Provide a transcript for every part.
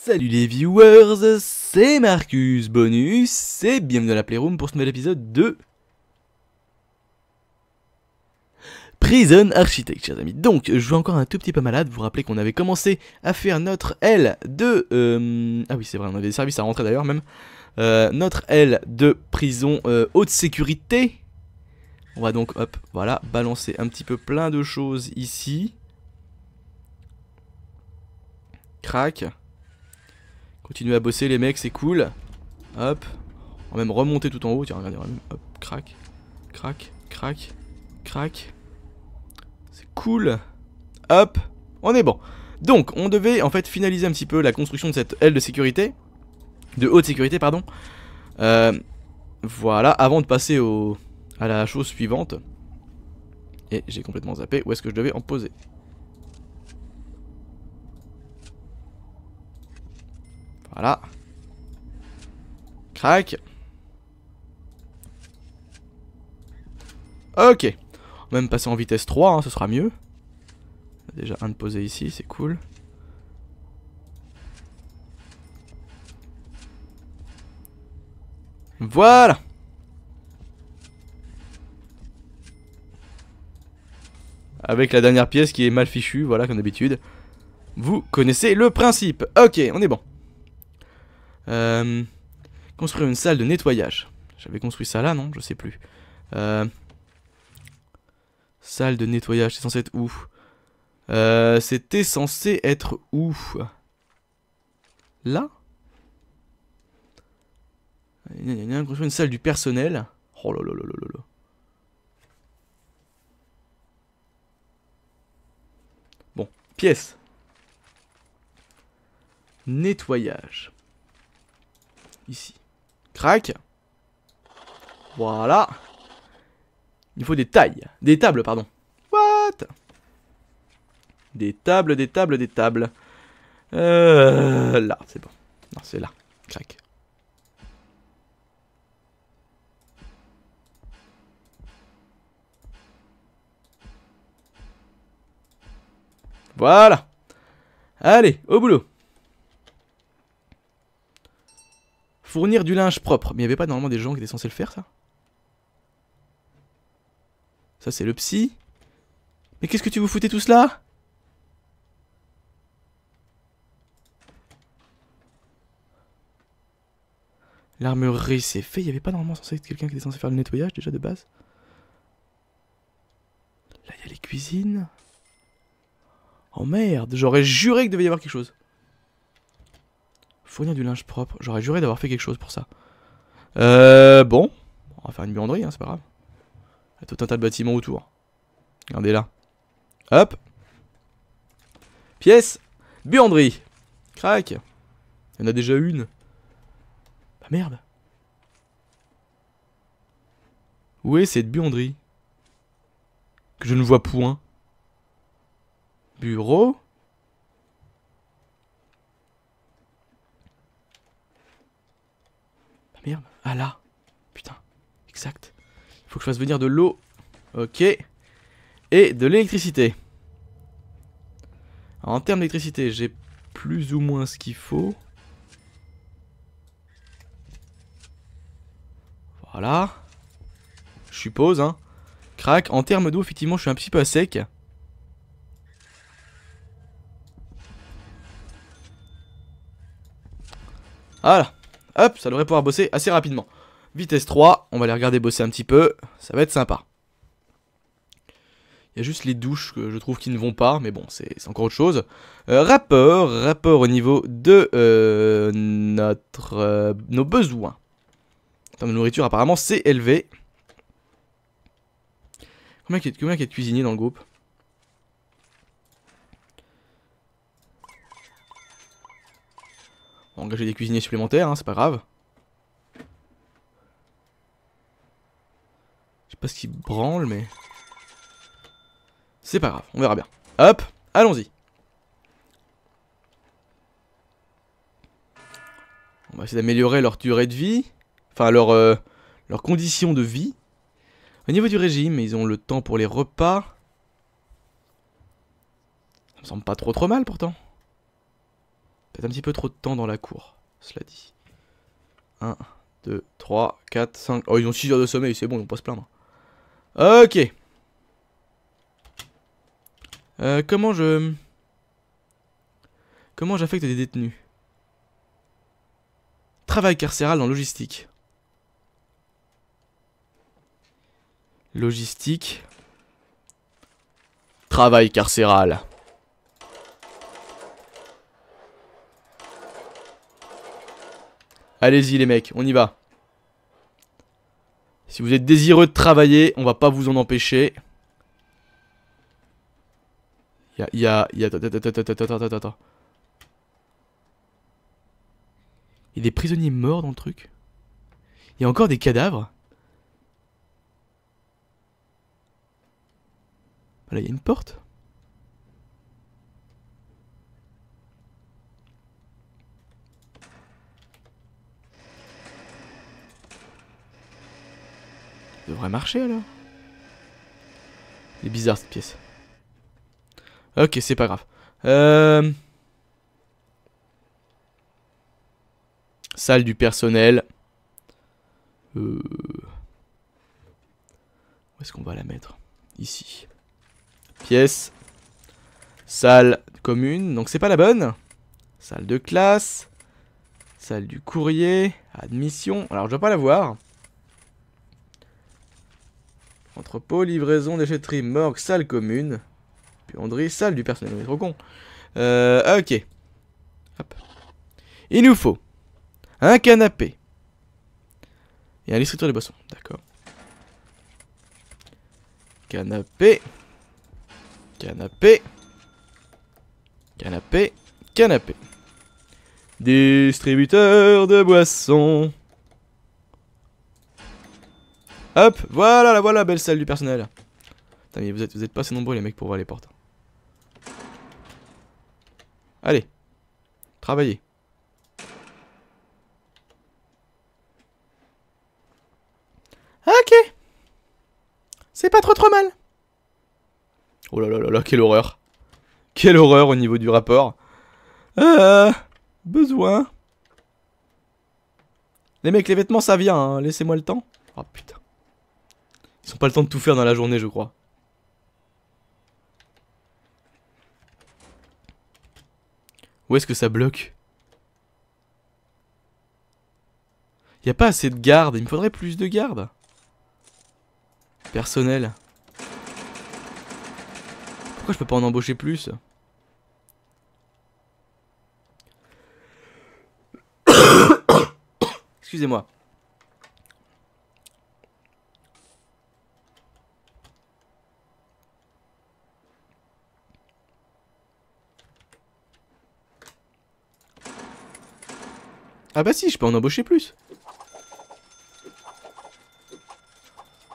Salut les viewers, c'est Marcus Bonus et bienvenue dans la Playroom pour ce nouvel épisode de Prison Architect, chers amis. Donc, je suis encore un tout petit peu malade. Vous vous rappelez qu'on avait commencé à faire notre aile de... Euh, ah oui, c'est vrai, on avait des services à rentrer d'ailleurs même. Euh, notre aile de prison euh, haute sécurité. On va donc, hop, voilà, balancer un petit peu plein de choses ici. Crac. Continuez à bosser les mecs, c'est cool. Hop. On va même remonter tout en haut. Tiens, regardez, même. Hop, crack crac, crac, crac. C'est cool. Hop, on est bon. Donc, on devait en fait finaliser un petit peu la construction de cette aile de sécurité. De haute sécurité, pardon. Euh, voilà, avant de passer au, à la chose suivante. Et j'ai complètement zappé où est-ce que je devais en poser. Voilà. Crac. Ok. On va même passer en vitesse 3, hein, ce sera mieux. Déjà un de posé ici, c'est cool. Voilà Avec la dernière pièce qui est mal fichue, voilà, comme d'habitude. Vous connaissez le principe. Ok, on est bon. Euh, construire une salle de nettoyage. J'avais construit ça là, non Je sais plus. Euh, salle de nettoyage, c'est censé être où euh, C'était censé être où Là Il y a une salle du personnel. Oh là là là là là. Bon, pièce. Nettoyage. Ici. Crac. Voilà. Il faut des tailles. Des tables, pardon. What Des tables, des tables, des tables. Euh, là, c'est bon. Non, c'est là. Crac. Voilà. Allez, au boulot. Fournir du linge propre. Mais il n'y avait pas normalement des gens qui étaient censés le faire, ça Ça, c'est le psy. Mais qu'est-ce que tu vous foutez tout cela L'armurerie, c'est fait. Il n'y avait pas normalement censé être quelqu'un qui était censé faire le nettoyage déjà de base. Là, il y a les cuisines. Oh merde, j'aurais juré qu'il devait y avoir quelque chose du linge propre. J'aurais juré d'avoir fait quelque chose pour ça. Euh, bon. On va faire une buanderie, hein, c'est pas grave. Il y a tout un tas de bâtiments autour. Regardez là. Hop. Pièce. Buanderie. Crac. Il y en a déjà une. Bah merde. Où est cette buanderie Que je ne vois point. Bureau Voilà, ah, Putain. Exact. Il faut que je fasse venir de l'eau. Ok. Et de l'électricité. En termes d'électricité, j'ai plus ou moins ce qu'il faut. Voilà. Je suppose, hein. Crac. En termes d'eau, effectivement, je suis un petit peu à sec. Voilà. Hop, ça devrait pouvoir bosser assez rapidement. Vitesse 3, on va les regarder bosser un petit peu, ça va être sympa. Il y a juste les douches que je trouve qui ne vont pas, mais bon, c'est encore autre chose. rapport, euh, rapport au niveau de euh, notre, euh, nos besoins. En de nourriture, apparemment, c'est élevé. Combien il y a de cuisiniers dans le groupe engager des cuisiniers supplémentaires, hein, c'est pas grave. Je sais pas ce qui branle, mais... C'est pas grave, on verra bien. Hop, allons-y. On va essayer d'améliorer leur durée de vie. Enfin, leur, euh, condition de vie. Au niveau du régime, ils ont le temps pour les repas. Ça me semble pas trop trop mal pourtant. C'est un petit peu trop de temps dans la cour, cela dit. 1, 2, 3, 4, 5. Oh, ils ont 6 heures de sommeil, c'est bon, ils vont pas se plaindre. Ok. Euh, comment je... Comment j'affecte des détenus Travail carcéral dans logistique. Logistique. Travail carcéral. Allez-y les mecs, on y va. Si vous êtes désireux de travailler, on va pas vous en empêcher. Y'a, y'a, y'a, attends, Il y a des prisonniers morts dans le truc. Il y a encore des cadavres. Là, il y une porte. devrait marcher alors. est bizarre cette pièce. Ok, c'est pas grave. Euh, salle du personnel. Euh, où est-ce qu'on va la mettre Ici. Pièce. Salle commune. Donc c'est pas la bonne. Salle de classe. Salle du courrier. Admission. Alors je dois pas la voir. Entrepôt, livraison, déchetterie, morgue, salle commune. Puanderie, salle du personnel. Mais trop con. Euh, ok. Hop. Il nous faut un canapé et un distributeur de boissons. D'accord. Canapé. Canapé. Canapé. Canapé. Distributeur de boissons. Hop, voilà, la voilà, belle salle du personnel. Putain, mais vous êtes, vous êtes pas assez nombreux les mecs pour voir les portes. Allez, travaillez. Ok. C'est pas trop trop mal. Oh là là là là, quelle horreur. Quelle horreur au niveau du rapport. Euh, besoin. Les mecs, les vêtements ça vient, hein. laissez-moi le temps. Oh putain. Ils n'ont pas le temps de tout faire dans la journée, je crois. Où est-ce que ça bloque Il a pas assez de garde, il me faudrait plus de garde. Personnel. Pourquoi je peux pas en embaucher plus Excusez-moi. Ah bah si, je peux en embaucher plus.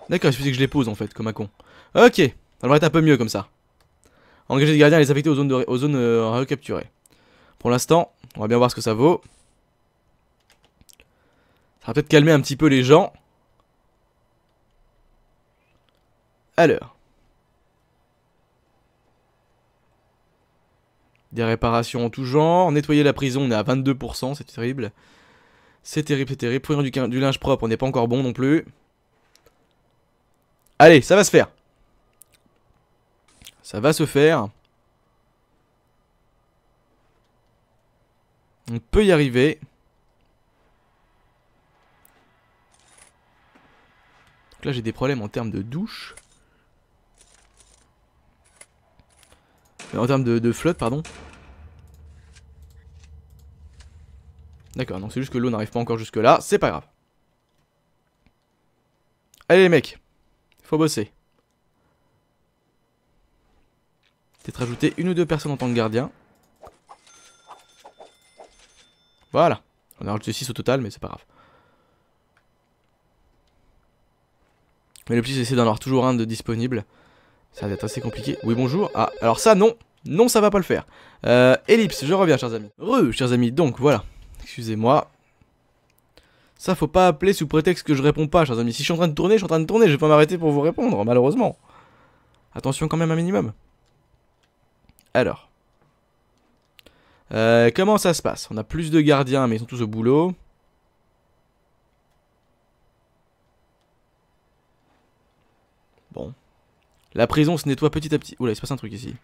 D'accord, il suffit que je les pose en fait, comme un con. Ok, ça devrait être un peu mieux comme ça. Engager des gardiens et les affecter aux zones, de, aux zones euh, recapturées. Pour l'instant, on va bien voir ce que ça vaut. Ça va peut-être calmer un petit peu les gens. Alors. Des réparations en tout genre. Nettoyer la prison, on est à 22%, c'est terrible. C'est terrible, c'est terrible. Pour du, du, linge propre, on n'est pas encore bon non plus. Allez, ça va se faire. Ça va se faire. On peut y arriver. Donc là, j'ai des problèmes en termes de douche. en termes de, flotte, pardon. D'accord, donc c'est juste que l'eau n'arrive pas encore jusque là, c'est pas grave. Allez les mecs, faut bosser. Peut-être rajouter une ou deux personnes en tant que gardien. Voilà, on a rajouté 6 au total, mais c'est pas grave. Mais le plus c'est d'en avoir toujours un de disponible. Ça va être assez compliqué. Oui, bonjour. Ah, alors ça, non. Non, ça va pas le faire. Euh, ellipse, je reviens, chers amis. heureux chers amis, donc, voilà. Excusez-moi. Ça, faut pas appeler sous prétexte que je réponds pas, chers amis. Si je suis en train de tourner, je suis en train de tourner. Je vais pas m'arrêter pour vous répondre, malheureusement. Attention quand même un minimum. Alors. Euh, comment ça se passe On a plus de gardiens, mais ils sont tous au boulot. Bon. La prison se nettoie petit à petit. Oula, il se passe un truc ici.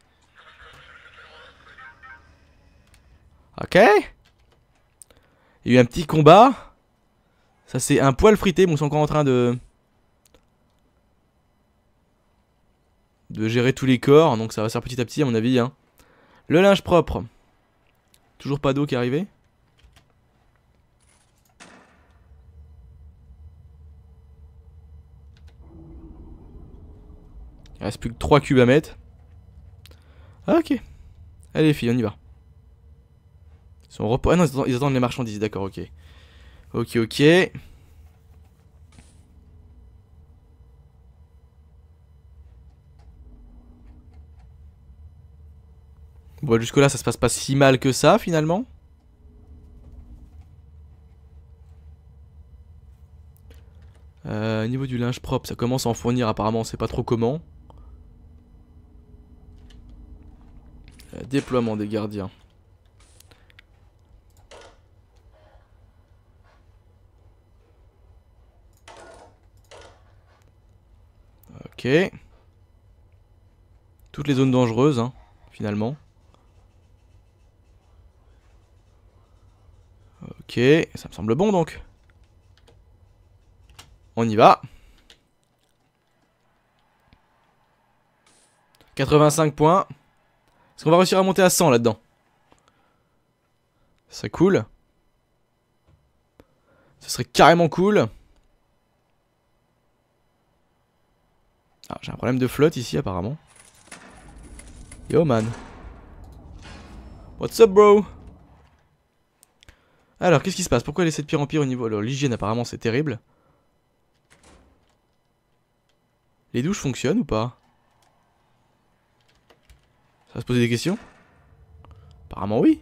Ok. Il y a eu un petit combat. Ça, c'est un poil frité. Bon, ils sont encore en train de... De gérer tous les corps. Donc, ça va se faire petit à petit, à mon avis. Hein. Le linge propre. Toujours pas d'eau qui est arrivée. Il reste plus que 3 cubes à mettre. Ah, ok. Allez, les filles, on y va. Ils ah non, ils attendent, les marchandises, d'accord, ok. Ok, ok. Bon, jusque-là, ça se passe pas si mal que ça, finalement. Euh, au niveau du linge propre, ça commence à en fournir apparemment, on sait pas trop comment. Déploiement des gardiens. Ok. Toutes les zones dangereuses, hein, finalement. Ok, ça me semble bon donc. On y va. 85 points. Est-ce qu'on va réussir à monter à 100 là-dedans. Ça serait cool. Ce serait carrément cool. Ah, j'ai un problème de flotte ici apparemment. Yo man. What's up bro Alors, qu'est-ce qui se passe Pourquoi elle est de pire en pire au niveau... Alors, l'hygiène apparemment c'est terrible. Les douches fonctionnent ou pas ça va se poser des questions Apparemment oui.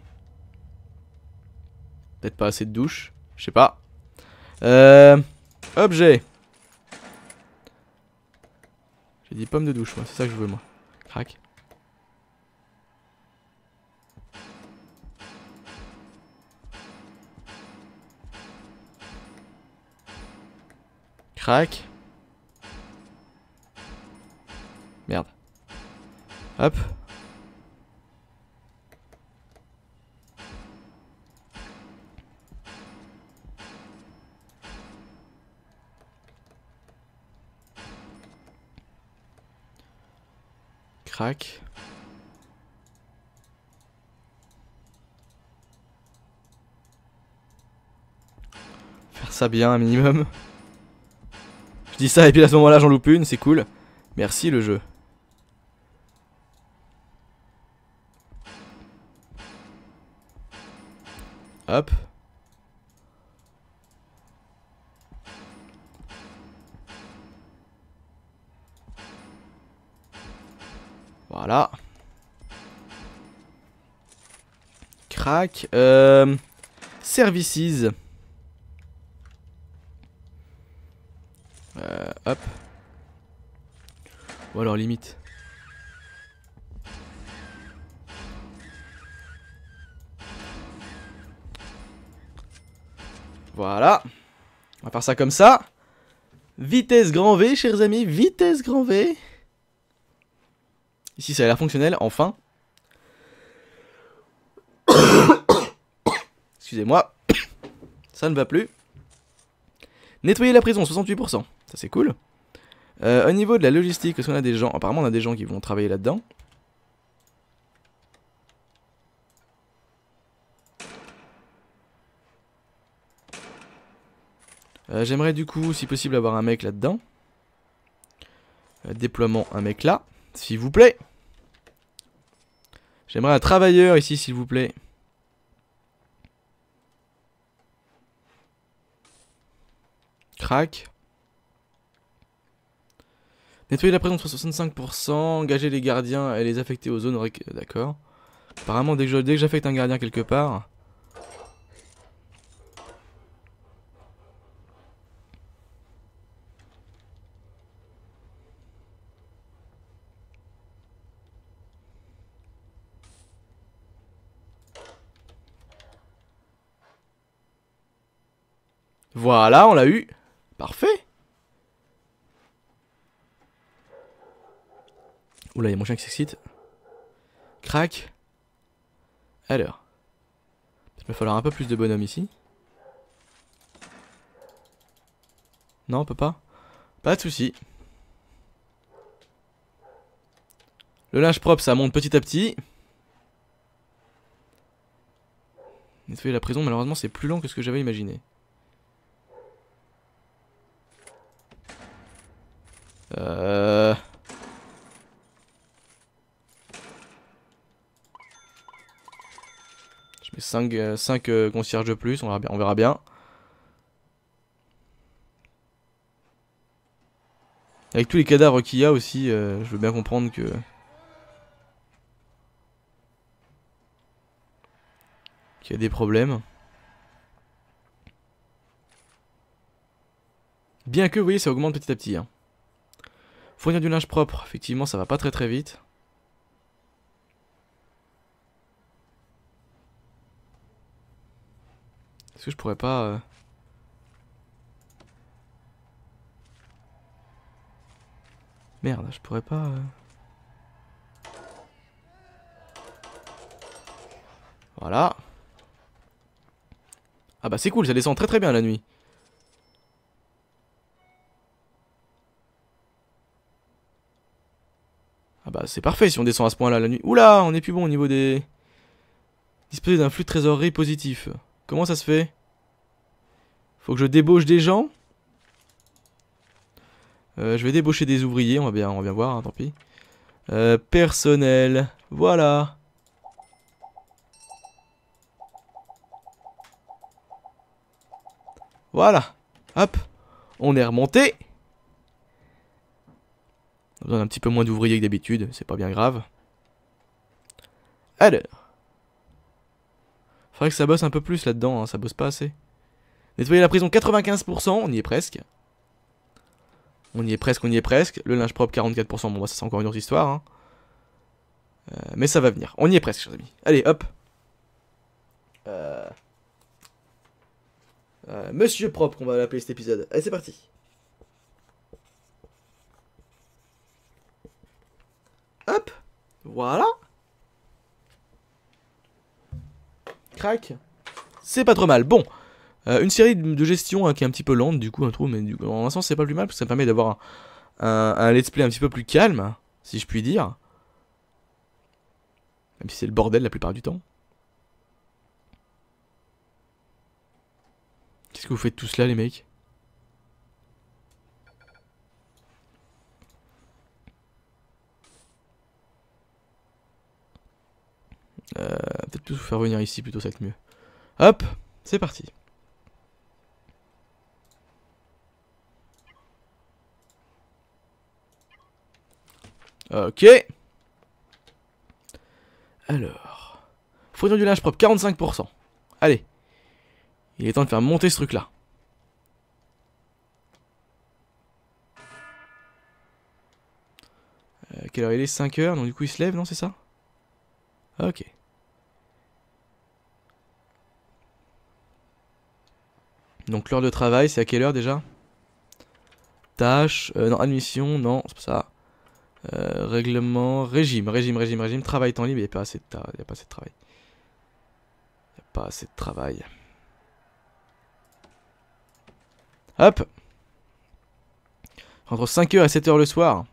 Peut-être pas assez de douche. Je sais pas. Euh, objet. J'ai dit pomme de douche, moi. C'est ça que je veux, moi. Crac. Crac. Merde. Hop. Faire ça bien un minimum. Je dis ça et puis à ce moment-là j'en loupe une, c'est cool. Merci le jeu. Hop. Voilà. Crac. Euh, services. Euh, hop. Ou alors limite. Voilà. On va faire ça comme ça. Vitesse grand V, chers amis. Vitesse grand V. Ici, ça a l'air fonctionnel, enfin. Excusez-moi. Ça ne va plus. Nettoyer la prison, 68%. Ça, c'est cool. Euh, au niveau de la logistique, est-ce qu'on a des gens Apparemment, on a des gens qui vont travailler là-dedans. Euh, j'aimerais du coup, si possible, avoir un mec là-dedans. Euh, déploiement, un mec là. S'il vous plaît. J'aimerais un travailleur ici, s'il vous plaît. Crac. Nettoyer la présence 65%, engager les gardiens et les affecter aux zones... Euh, d'accord. Apparemment, dès que j'affecte un gardien quelque part... Voilà, on l'a eu. Parfait. Oula, il y a mon chien qui s'excite. Crac. Alors. Il va falloir un peu plus de bonhomme ici. Non, on peut pas Pas de souci. Le linge propre, ça monte petit à petit. Nettoyer la prison, malheureusement, c'est plus long que ce que j'avais imaginé. Euh. Je mets 5, 5 euh, euh, concierges de plus, on verra bien. Avec tous les cadavres qu'il y a aussi, je veux bien comprendre que... Qu'il y a des problèmes. Bien que, vous voyez, ça augmente petit à petit. Hein. Fournir du linge propre, effectivement ça va pas très très vite. Est-ce que je pourrais pas... Euh, Merde, je pourrais pas... Euh, voilà. Ah bah c'est cool, ça descend très très bien la nuit. Ah bah c'est parfait si on descend à ce point-là la nuit. Oula, on est plus bon au niveau des... Disposer d'un flux de trésorerie positif. Comment ça se fait Faut que je débauche des gens euh, je vais débaucher des ouvriers, on va bien, on va voir, hein, tant pis. Euh, personnel, voilà. Voilà, hop, on est remonté. On a besoin petit peu moins d'ouvriers que d'habitude, c'est pas bien grave. Alors Faudrait que ça bosse un peu plus là-dedans, hein, ça bosse pas assez. Nettoyer la prison 95%, on y est presque. On y est presque, on y est presque. Le linge propre 44%, bon bah ça c'est encore une autre histoire. Hein. Euh, mais ça va venir, on y est presque chers amis. Allez, hop euh, euh, Monsieur propre, qu'on va l'appeler cet épisode. Allez, c'est parti Voilà. Crac. C'est pas trop mal. Bon. Euh, une série de gestion hein, qui est un petit peu lente, du coup, un trou, mais du coup, en un sens, c'est pas plus mal, parce que ça permet d'avoir un, un, let's play un petit peu plus calme, si je puis dire. Même si c'est le bordel la plupart du temps. Qu'est-ce que vous faites tous là, les mecs Euh, Peut-être plus vous faire venir ici, plutôt ça va être mieux. Hop, c'est parti. Ok. Alors. Fournir du linge propre, 45%. Allez. Il est temps de faire monter ce truc-là. Euh, quelle heure il est 5 heures, donc du coup il se lève, non c'est ça Ok. Donc l'heure de travail, c'est à quelle heure déjà Tâche, euh, non, admission, non, c'est pas ça. Euh, règlement, régime, régime, régime, régime, travail temps libre, il n'y pas assez de a pas assez de travail. Il n'y a pas assez de travail. Hop Entre 5h et 7h le soir.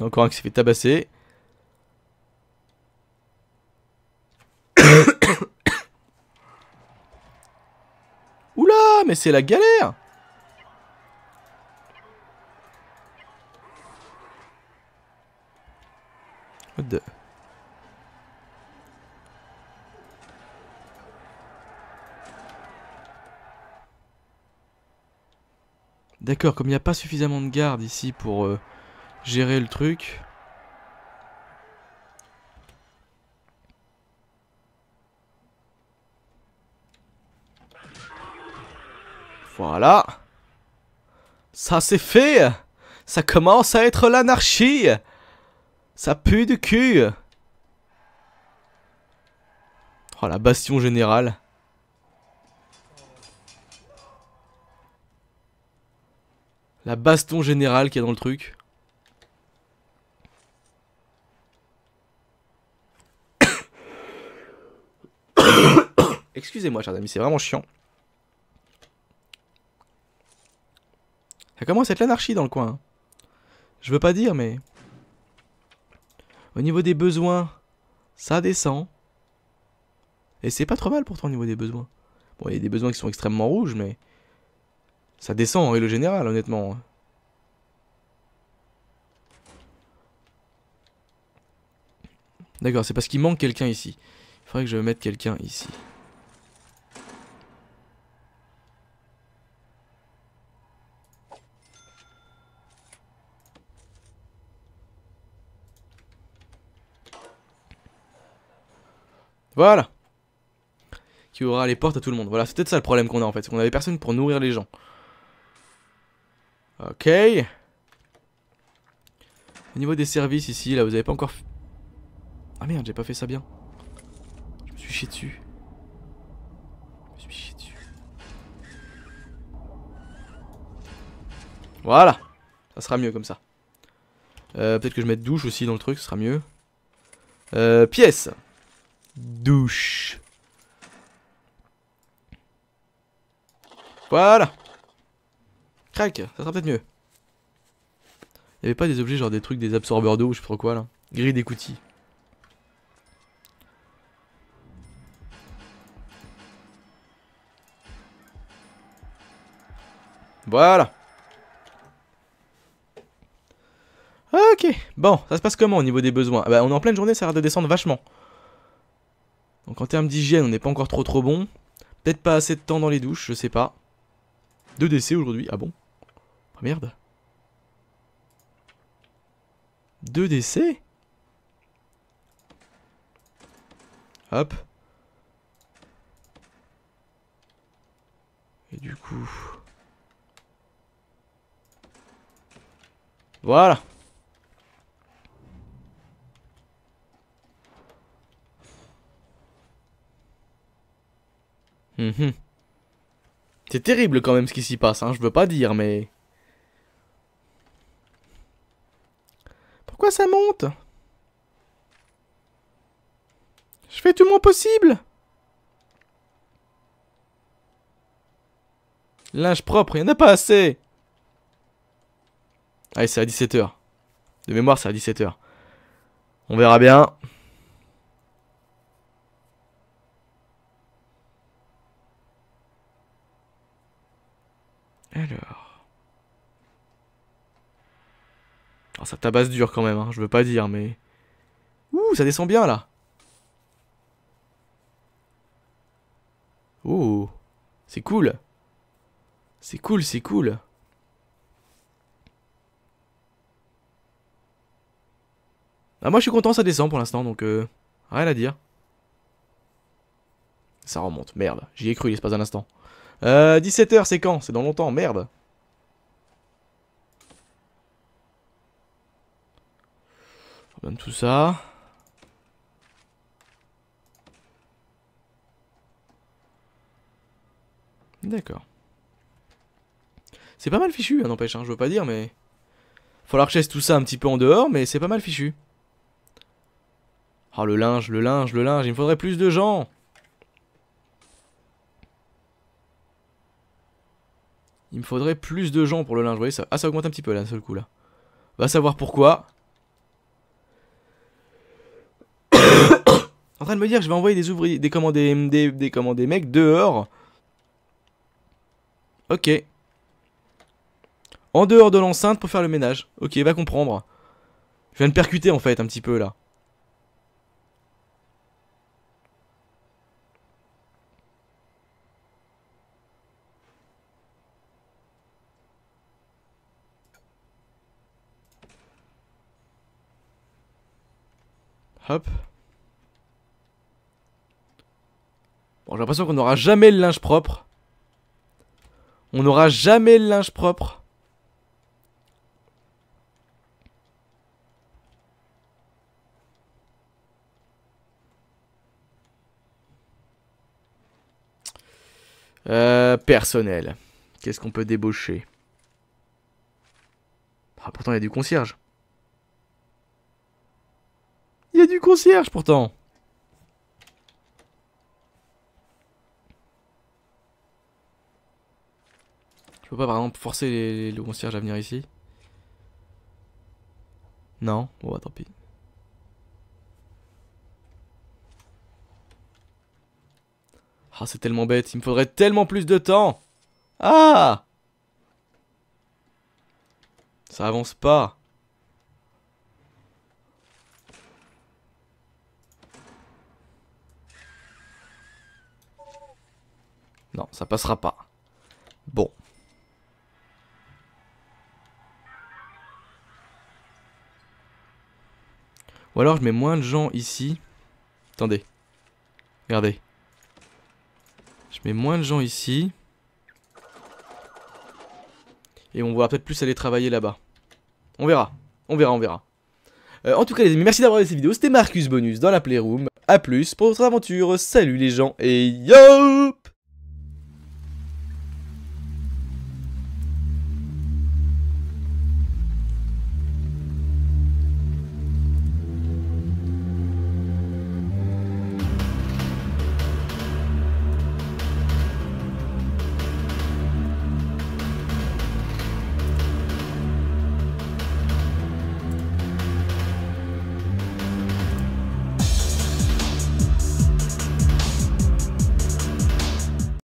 encore un qui s'est fait tabasser. Oula, mais c'est la galère D'accord, comme il n'y a pas suffisamment de garde ici pour euh, gérer le truc. Voilà. Ça c'est fait. Ça commence à être l'anarchie. Ça pue de cul. Oh la bastion générale. La baston générale qui est dans le truc. Excusez-moi, chers amis, c'est vraiment chiant. Ça commence à être l'anarchie dans le coin. Hein. Je veux pas dire, mais... Au niveau des besoins, ça descend. Et c'est pas trop mal pourtant au niveau des besoins. Bon, il y a des besoins qui sont extrêmement rouges, mais... Ça descend en règle générale, honnêtement. D'accord, c'est parce qu'il manque quelqu'un ici. Il faudrait que je mette quelqu'un ici. Voilà. Qui ouvrira les portes à tout le monde. Voilà, c'était ça le problème qu'on a en fait. qu'on avait personne pour nourrir les gens. Ok. Au niveau des services ici, là, vous avez pas encore... Ah merde, j'ai pas fait ça bien. Je me suis chié dessus. Je me suis chié dessus. Voilà. Ça sera mieux comme ça. Euh, peut-être que je mette douche aussi dans le truc, ce sera mieux. Euh, pièce douche. Voilà Crac, ça sera peut-être mieux. Il avait pas des objets genre des trucs, des absorbeurs d'eau ou je sais pas quoi là. Grille d'écoutis. Voilà. Ok, bon, ça se passe comment au niveau des besoins ah Bah on est en pleine journée, ça a l'air de descendre vachement. Donc en termes d'hygiène, on n'est pas encore trop trop bon. Peut-être pas assez de temps dans les douches, je sais pas. Deux décès aujourd'hui, ah bon Ah merde. Deux décès Hop. Et du coup... Voilà Mhm. C'est terrible quand même ce qui s'y passe, hein, je veux pas dire, mais... Pourquoi ça monte Je fais tout mon possible Linge propre, il en a pas assez Allez, c'est à 17h. De mémoire, c'est à 17h. On verra bien. Alors. Oh, ça tabasse dur quand même, hein, je veux pas dire, mais... Ouh, ça descend bien là Ouh, c'est cool C'est cool, c'est cool Ah moi je suis content, ça descend pour l'instant, donc euh, rien à dire. Ça remonte, merde, j'y ai cru l'espace un instant. Euh, 17h, c'est quand C'est dans longtemps, merde. tout ça. D'accord. C'est pas mal fichu, hein, n'empêche, hein, je veux pas dire, mais... Falloir que tout ça un petit peu en dehors, mais c'est pas mal fichu. Ah, le linge, le linge, le linge, il me faudrait plus de gens Il me faudrait plus de gens pour le linge, vous ça Ah ça augmente un petit peu là, d'un seul coup là. Va savoir pourquoi. en train de me dire, je vais envoyer des ouvriers, des commandes, des, des, des mecs dehors. Ok. En dehors de l'enceinte pour faire le ménage. Ok, va comprendre. Je viens de percuter en fait un petit peu là. Hop. Bon, j'ai l'impression qu'on n'aura jamais le linge propre. On n'aura jamais le linge propre. Euh, personnel. Qu'est-ce qu'on peut débaucher Ah, pourtant, il y a du concierge y a du concierge pourtant. Je peux pas par forcer le concierge à venir ici. Non, bon bah, tant pis. Ah, c'est tellement bête, il me faudrait tellement plus de temps. Ah Ça avance pas. ça passera pas. Bon. Ou alors je mets moins de gens ici. Attendez. Regardez. Je mets moins de gens ici. Et on va peut-être plus aller travailler là-bas. On verra. On verra, on verra. Euh, en tout cas les amis, merci d'avoir regardé cette vidéo. C'était Marcus Bonus dans la Playroom. A plus pour votre aventure. Salut les gens et yo